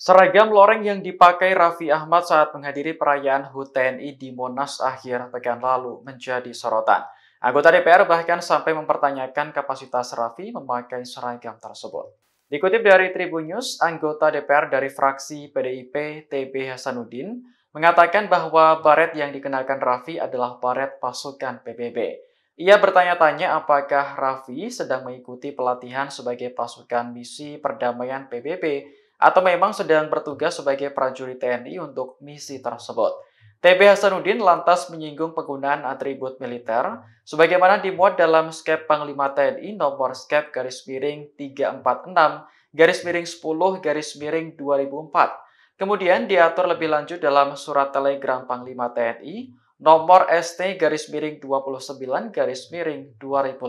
Seragam loreng yang dipakai Raffi Ahmad saat menghadiri perayaan HUT TNI di Monas akhir pekan lalu menjadi sorotan. Anggota DPR bahkan sampai mempertanyakan kapasitas Raffi memakai seragam tersebut. Dikutip dari Tribun News, anggota DPR dari fraksi PDIP TB Hasanuddin mengatakan bahwa baret yang dikenakan Raffi adalah baret pasukan PBB. Ia bertanya-tanya apakah Raffi sedang mengikuti pelatihan sebagai pasukan misi perdamaian PBB atau memang sedang bertugas sebagai prajurit TNI untuk misi tersebut. TB Hasanuddin lantas menyinggung penggunaan atribut militer sebagaimana dimuat dalam skep Panglima TNI nomor skep garis miring 346 garis miring 10 garis miring 2004. Kemudian diatur lebih lanjut dalam surat telegram Panglima TNI nomor ST garis miring 29 garis miring 2005.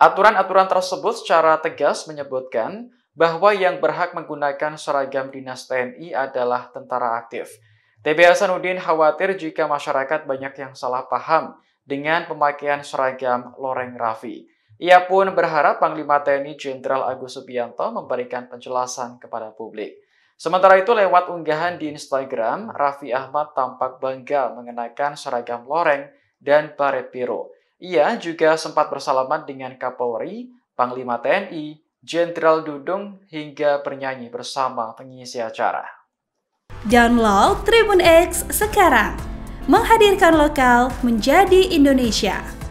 Aturan-aturan tersebut secara tegas menyebutkan bahwa yang berhak menggunakan seragam dinas TNI adalah tentara aktif. TB Hasanuddin khawatir jika masyarakat banyak yang salah paham dengan pemakaian seragam Loreng Raffi. Ia pun berharap Panglima TNI Jenderal Agus Subianto memberikan penjelasan kepada publik. Sementara itu lewat unggahan di Instagram, Raffi Ahmad tampak bangga mengenakan seragam loreng dan baret biru. Ia juga sempat bersalaman dengan Kapolri, Panglima TNI, Jenderal Dudung hingga bernyanyi bersama pengisi acara. Download Tribun X sekarang, menghadirkan lokal menjadi Indonesia.